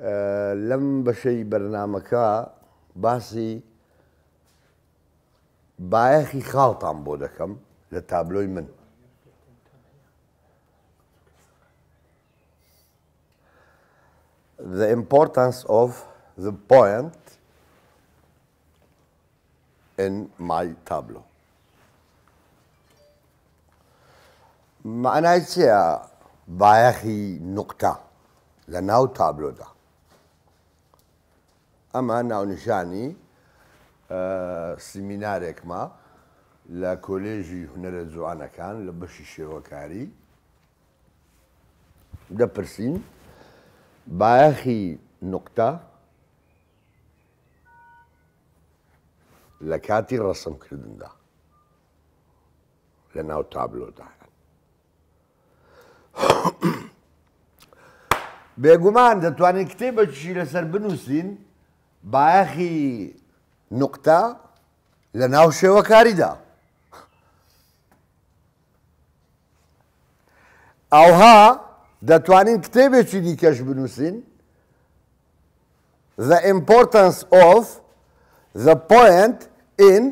آه، لم بشي برنامكا باسي بايخي خالط عم بودكم لتابلوي من The importance of the point in my tableau. معنای چیە باەخی نقطە لە ناو تابلۆدا ئەمە ناونیشانی سیمینارێکمە لە کۆلێژی هوەرە جوانەکان لە بەشی شێوەکاری دەپرسین باەخی نقطە لە کاتی ڕەسمکردندا لە ناو تابلۆداهن بێگومان دەتوانین کتێبەشی لەسەر بنووسین نقطه نقطە لە ناو شێوە کاریدا. ئەوها دەتوانین کتێبێکی دیکەش بنووسین The importance of the point in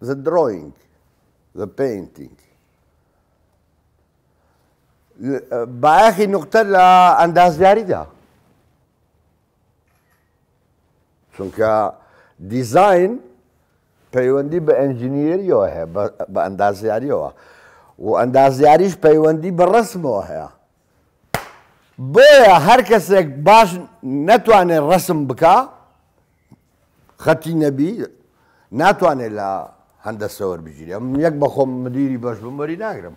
the drawing, the painting. نقطه لا لە ئەندازیاریدا. چونکە دیزین پەیوەندی بە ئەنجینیریەوە هەیە بە ئەندازیاریەوە و ئەندازیاریش پەیوەندی بە ڕسمەوە هەیە بۆیە هەر کەسێک باش نەتوانێت ڕسم بکە خەتی نەبی ناتوانێت لە هەندە سەوەەر بگیرم یەک بەخۆم مدیری بەش بمەری ناگرم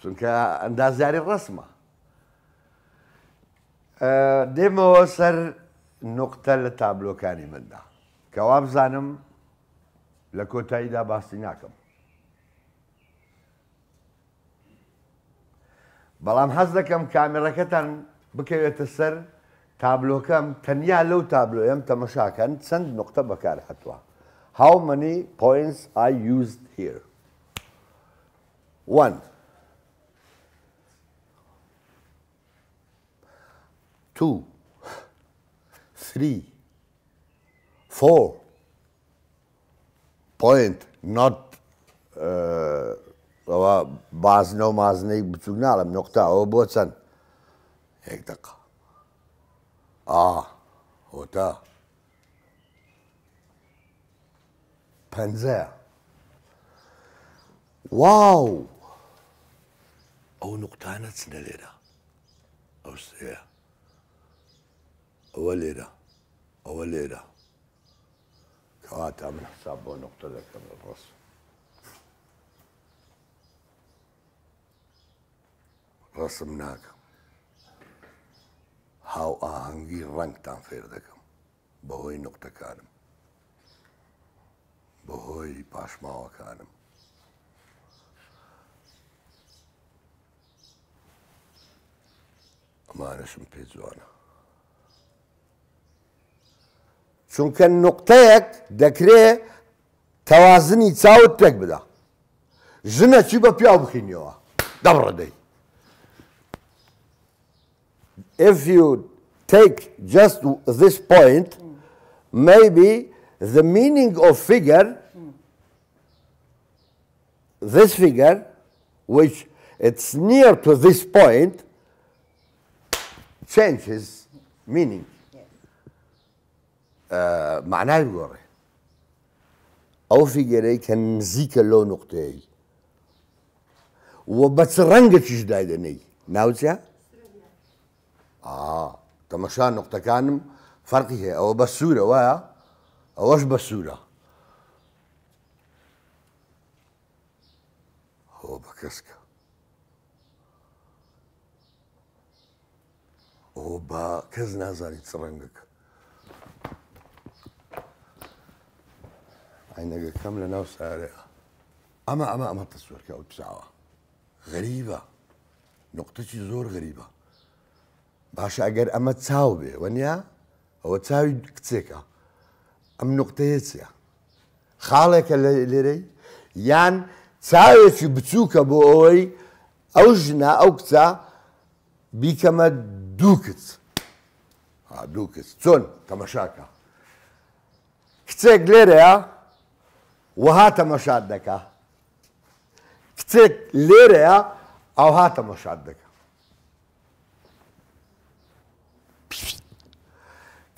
چونکە ئەندازیاری ڕسمە دێمەوە سەر نقطە لە تابلۆکانی مندا کەوا بزانم لە کۆتاییدا باسی ناکەم بەڵام حەز دەکەم کامێڕەکەتان بکەوێتە سەر تابلۆکەم تەنیا لەو تابلۆیم تەمەشاکەن چەند نقطە بەکار هەتووە How many points I used here? One. Two. three, four point, not ova uh, bazno maznik butsugnalem nokta obotsan hek dakika. A ota penzer. Wow! او نقطة نتسنى ليرة أو سيا أو ئەوە لێرە کەواتا من حساب بۆ نقطە دەکەم ڕست ڕسم ناکەم هاو ئاهەنگی ڕنگتان فێر دەکەم بەهۆی نقطەکانم بەهۆی پاشماوەکانم ئەمانەشم پێ جوانە چونکە نقطەیەک دەکرێ تەوازنی چاوت پێک بدا ژنە چی بە پیا بخینەوە دەڕدەی if you take just this point, maybe the meaning of figure, this figure, which it's near to this point, changes meaning. آه، معناه يوري او في جري كان زيك لو نقطه وبس رنجت جدايدني ناوزيا اه تمشى نقطه كان فرق هي او بسوره وا اوش بسوره هو بكسكا او با كز نظري ترنجك عینەگەکەم لە ناو سارەیە ئەمە ئەمە ئەمە تەسوەرکە ئەو پساوە غەریبە نقطەی زۆر غەریبە باشە ئەگەر ئەمە چاو بێ وەنیا ئەوە چاوی کچێکە ئەم نقطەیە چە خاڵێکە لێرەی یان چاوێکی بچووکە بۆ ئەوەی ئەو ژنا ئەو کچە بیکەمە دوو کچ دوو کچ چۆن تەمەشاکە کچێک لێرەیە وهات مشادك كتك ليريا او هات مشادك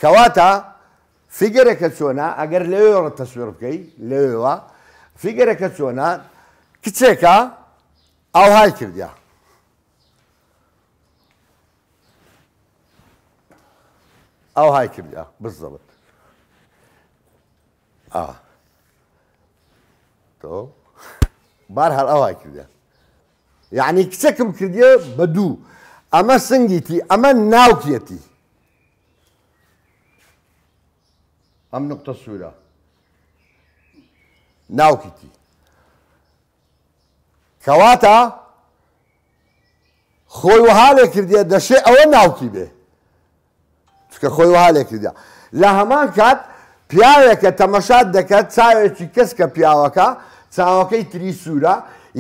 كواتا فيجر كتسونا اگر ليور التصوير بكي ليوا فيجر كتسونا كتك او هاي كرديا او هاي كرديا بالضبط اه تۆ بار هەر ئەوە کردە یعنی کچەکم کردێ بە دوو ئەمە سنگیتی ئەمە ناوکێتی ئەم نقطە سوورە ناوکیتی کەواتە خۆی وها لێ کردێ دەشێ ئەوە ناوکی بێ چکە خۆی وها لێ کردە لە هەمان کات پیاوێکە تەمەشات دەکات چاوێکی کەس کە پیاوەکە چاوەکەی تری سوورە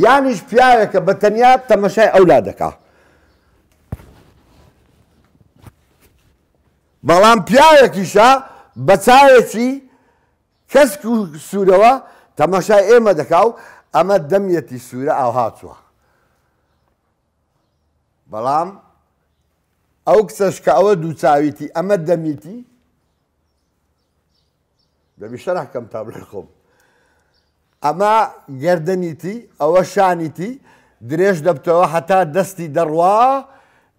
یانیش پیاوێکە بە تەنیا تەمەشای ئەولا دەکا. بەڵام پیاوێکیشە بە چاوێکی کەس سوورەوە تەمەشای ئێمە دەکاو ئەمە دەمیەتی سوورە ئاو هاتووە. بەڵام ئەو کسەشکە ئەوە دووچاویتی ئەمە دەمیتی دەبیشتە حکەم تا بڵێ خۆم ئەمە گردنیتی ئەوە شانیتی درێژ دەبتەوە هەتا دەستی دەڕوا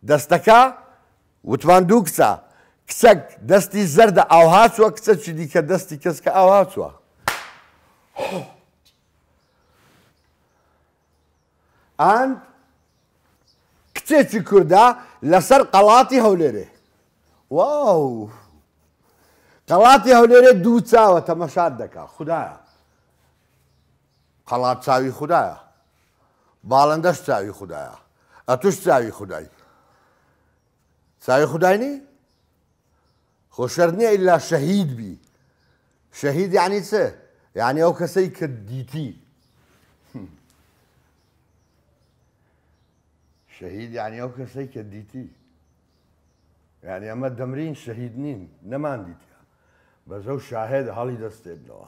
دەستەکە وتوان دوو کچە کچەک دەستی زەردە ئاوهاچوە کچە چی دیکە دەستی کەس کە ئاوهاچوە ئەند کچێکی کووردا لەسەر قەڵاتی هەولێرێ واو! قەڵاتی هەولێرێ دوو چاوە تەمەشار دەکا خدایە قەڵات چاوی خدایە باڵندەش چاوی خدایە ئەتوش چاوی خدای چاوی خداینی خۆشەر نییە ئللا شەهید بی شەهید یعنی چێ یعنی ئەو کەسەی کە دیتی شەهید یعنی ئەو کەسەی کە دیتی یعنی ئەمە دەمرین شەهید نین نەمان دیتی بەزەو شاهێت هەڵی دەستێنەوە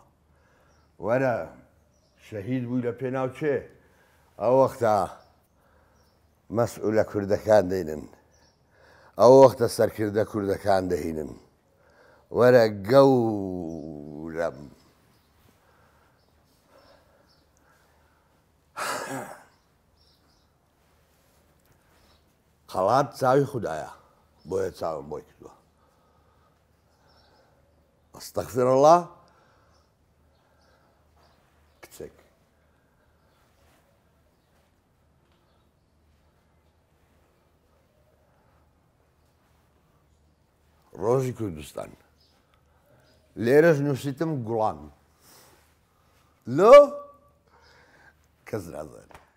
وەرە شەهید بووی لە پێناو چێ ئەو وەختا مەسئول لە کوردەکان دێنن ئەو وەختە سەرکردە کوردەکان دەهینن وەرە گەورم قەڵات چاوی خوددایە بۆیە چاوم بۆی کردووە استغفر الله كتسك روزي كردستان ليرج نوشيتم غلام لو كزرازل